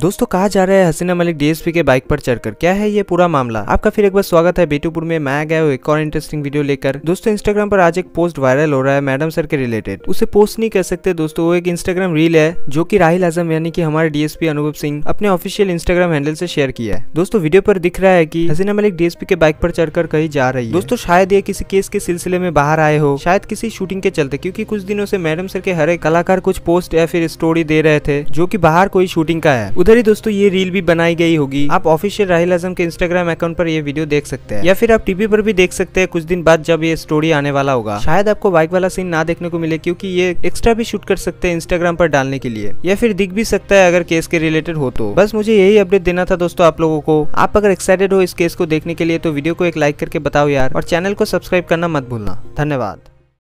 दोस्तों कहा जा रहा है हसीना मलिक डीएसपी के बाइक पर चढ़कर क्या है ये पूरा मामला आपका फिर एक बार स्वागत है बेटूपुर में मैं गया हूँ एक और इंटरेस्टिंग वीडियो लेकर दोस्तों इंस्टाग्राम पर आज एक पोस्ट वायरल हो रहा है मैडम सर के रिलेटेड उसे पोस्ट नहीं कर सकते दोस्तों वो एक इंस्टाग्राम रील है जो की राहिल आजम यानी कि हमारे डीएसपी अनुभव सिंह अपने ऑफिशियल इंस्टाग्राम हैंडल से शेयर किया है दोस्तों वीडियो पर दिख रहा है की हसीना मलिक डीएसपी के बाइक पर चढ़कर कहीं जा रही है दोस्तों शायद ये किसी केस के सिलसिले में बाहर आए हो शायद किसी शूटिंग के चलते क्यूँकी कुछ दिनों से मैडम सर के हर एक कलाकार कुछ पोस्ट या फिर स्टोरी दे रहे थे जो की बाहर कोई शूटिंग का है उधर ही दोस्तों ये रील भी बनाई गई होगी आप ऑफिशियल राहिल आजम के इंस्टाग्राम अकाउंट पर ये वीडियो देख सकते हैं या फिर आप टीवी पर भी देख सकते हैं कुछ दिन बाद जब ये स्टोरी आने वाला होगा शायद आपको बाइक वाला सीन ना देखने को मिले क्योंकि ये एक्स्ट्रा भी शूट कर सकते हैं इंस्टाग्राम पर डालने के लिए या फिर दिख भी सकता है अगर केस के रिलेटेड हो तो बस मुझे यही अपडेट देना था दोस्तों आप लोगों को आप अगर एक्साइटेड हो इस केस को देखने के लिए तो वीडियो को एक लाइक करके बताओ यार और चैनल को सब्सक्राइब करना मत भूलना धन्यवाद